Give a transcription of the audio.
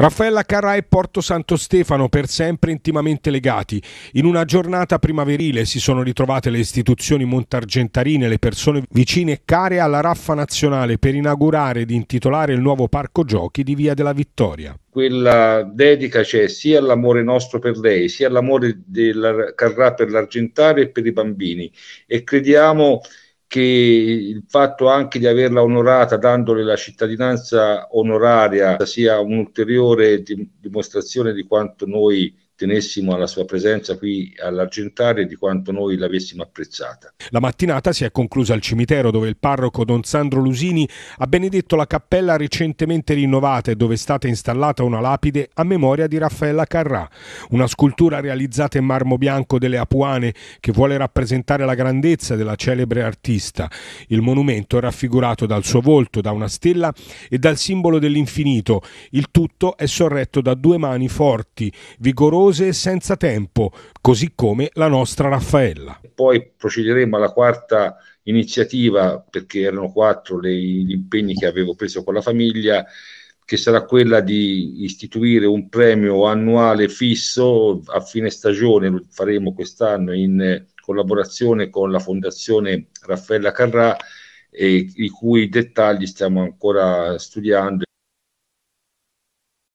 Raffaella Carrà e Porto Santo Stefano per sempre intimamente legati. In una giornata primaverile si sono ritrovate le istituzioni montargentarine, le persone vicine e care alla Raffa Nazionale per inaugurare ed intitolare il nuovo parco giochi di Via della Vittoria. Quella dedica c'è sia all'amore nostro per lei, sia all'amore della Carrà per l'Argentario e per i bambini e crediamo che il fatto anche di averla onorata dandole la cittadinanza onoraria sia un'ulteriore dimostrazione di quanto noi tenessimo alla sua presenza qui all'Argentare di quanto noi l'avessimo apprezzata. La mattinata si è conclusa al cimitero dove il parroco Don Sandro Lusini ha benedetto la cappella recentemente rinnovata e dove è stata installata una lapide a memoria di Raffaella Carrà, una scultura realizzata in marmo bianco delle Apuane che vuole rappresentare la grandezza della celebre artista. Il monumento è raffigurato dal suo volto, da una stella e dal simbolo dell'infinito. Il tutto è sorretto da due mani forti, vigorose pericolose senza tempo, così come la nostra Raffaella. Poi procederemo alla quarta iniziativa, perché erano quattro le, gli impegni che avevo preso con la famiglia, che sarà quella di istituire un premio annuale fisso a fine stagione, lo faremo quest'anno in collaborazione con la Fondazione Raffaella Carrà, i cui dettagli stiamo ancora studiando.